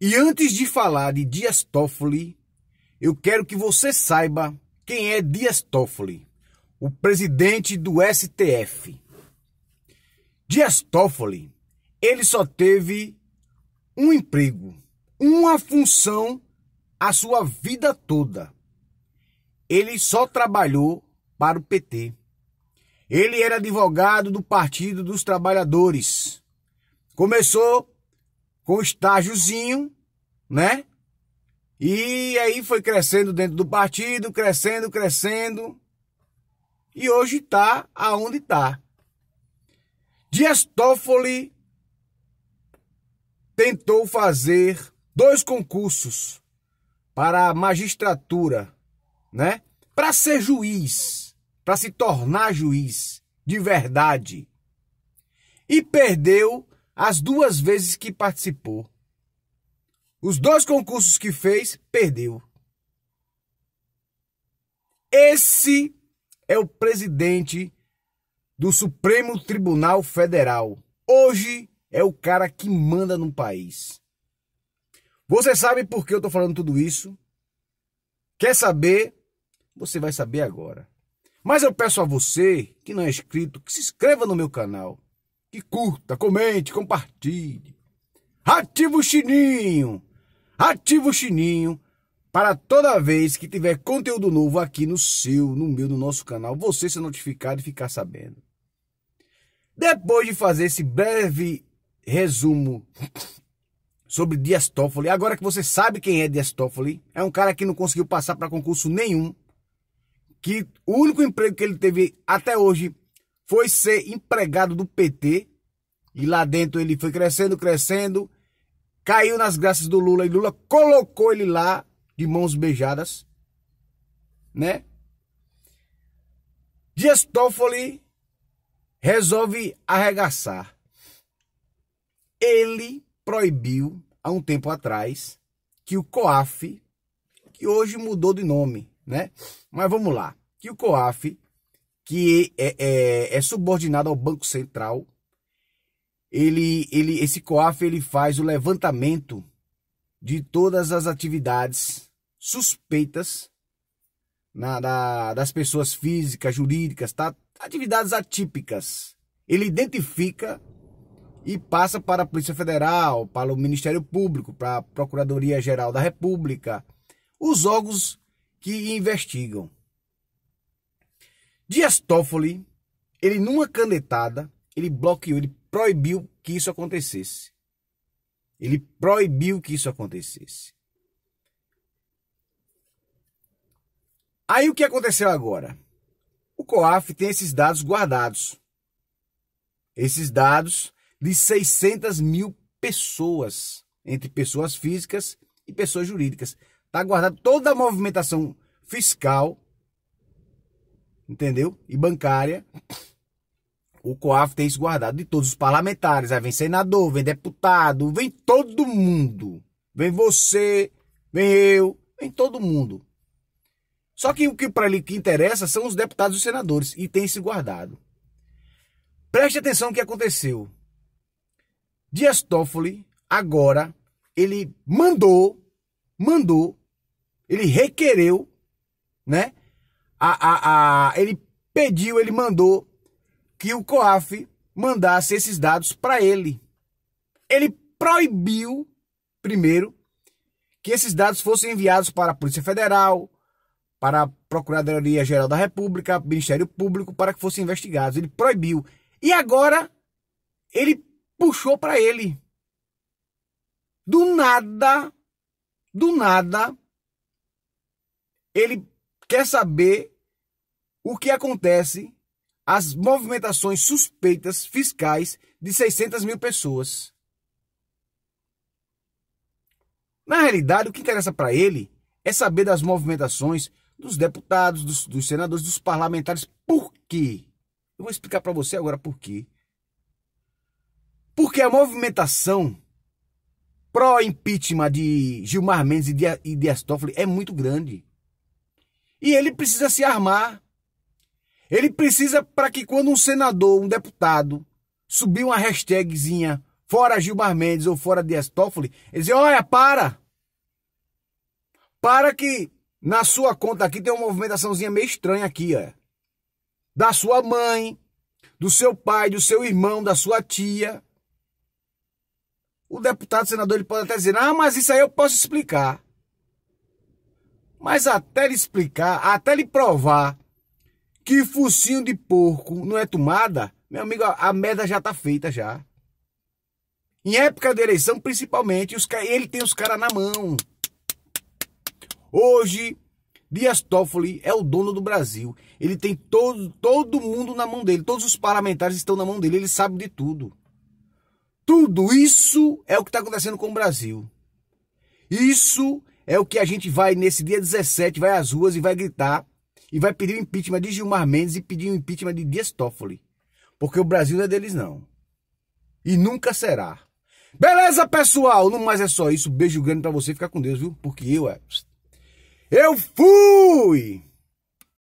E antes de falar de Dias Toffoli, eu quero que você saiba quem é Dias Toffoli, o presidente do STF. Dias Toffoli, ele só teve um emprego, uma função a sua vida toda. Ele só trabalhou para o PT. Ele era advogado do Partido dos Trabalhadores. Começou com estágiozinho, né? E aí foi crescendo dentro do partido, crescendo, crescendo. E hoje está aonde está. Dias Toffoli tentou fazer dois concursos para a magistratura, né? Para ser juiz, para se tornar juiz de verdade. E perdeu as duas vezes que participou. Os dois concursos que fez, perdeu. Esse é o presidente do Supremo Tribunal Federal. Hoje é o cara que manda no país. Você sabe por que eu estou falando tudo isso? Quer saber? Você vai saber agora. Mas eu peço a você que não é inscrito que se inscreva no meu canal que curta, comente, compartilhe. Ativa o sininho. Ativa o sininho para toda vez que tiver conteúdo novo aqui no seu, no meu, no nosso canal, você ser notificado e ficar sabendo. Depois de fazer esse breve resumo sobre Dias Toffoli, agora que você sabe quem é Dias Toffoli, é um cara que não conseguiu passar para concurso nenhum, que o único emprego que ele teve até hoje foi ser empregado do PT e lá dentro ele foi crescendo, crescendo, caiu nas graças do Lula e Lula colocou ele lá de mãos beijadas, né? Dias Toffoli resolve arregaçar. Ele proibiu há um tempo atrás que o COAF, que hoje mudou de nome, né? Mas vamos lá, que o COAF que é, é, é subordinado ao Banco Central. Ele, ele, esse COAF ele faz o levantamento de todas as atividades suspeitas na, da, das pessoas físicas, jurídicas, tá? atividades atípicas. Ele identifica e passa para a Polícia Federal, para o Ministério Público, para a Procuradoria Geral da República, os órgãos que investigam. Dias Toffoli, ele numa canetada, ele bloqueou, ele proibiu que isso acontecesse. Ele proibiu que isso acontecesse. Aí o que aconteceu agora? O COAF tem esses dados guardados. Esses dados de 600 mil pessoas, entre pessoas físicas e pessoas jurídicas. Está guardado toda a movimentação fiscal entendeu? E bancária. O COAF tem isso guardado de todos os parlamentares. Aí vem senador, vem deputado, vem todo mundo. Vem você, vem eu, vem todo mundo. Só que o que para ele que interessa são os deputados e os senadores e tem se guardado. Preste atenção no que aconteceu. Dias Toffoli agora ele mandou, mandou, ele requereu, né, a, a, a, ele pediu, ele mandou que o COAF mandasse esses dados para ele. Ele proibiu, primeiro, que esses dados fossem enviados para a Polícia Federal, para a Procuradoria Geral da República, Ministério Público, para que fossem investigados. Ele proibiu. E agora ele puxou para ele. Do nada, do nada, ele quer saber o que acontece às movimentações suspeitas fiscais de 600 mil pessoas. Na realidade, o que interessa para ele é saber das movimentações dos deputados, dos, dos senadores, dos parlamentares. Por quê? Eu vou explicar para você agora por quê. Porque a movimentação pró-impeachment de Gilmar Mendes e de, e é muito grande. E ele precisa se armar ele precisa para que quando um senador, um deputado, subir uma hashtagzinha fora Gilmar Mendes ou fora Dias Toffoli, ele dizer, olha, para! Para que na sua conta aqui tem uma movimentaçãozinha meio estranha aqui, ó. Da sua mãe, do seu pai, do seu irmão, da sua tia. O deputado, o senador, ele pode até dizer, ah, mas isso aí eu posso explicar. Mas até ele explicar, até ele provar que focinho de porco não é tomada, meu amigo, a merda já tá feita já. Em época de eleição, principalmente, os, ele tem os caras na mão. Hoje, Dias Toffoli é o dono do Brasil. Ele tem todo, todo mundo na mão dele. Todos os parlamentares estão na mão dele. Ele sabe de tudo. Tudo isso é o que está acontecendo com o Brasil. Isso é o que a gente vai, nesse dia 17, vai às ruas e vai gritar e vai pedir o impeachment de Gilmar Mendes e pedir o impeachment de Dias Toffoli. Porque o Brasil não é deles, não. E nunca será. Beleza, pessoal? Não mais é só isso. Beijo grande para você. Fica com Deus, viu? Porque eu é. Eu fui!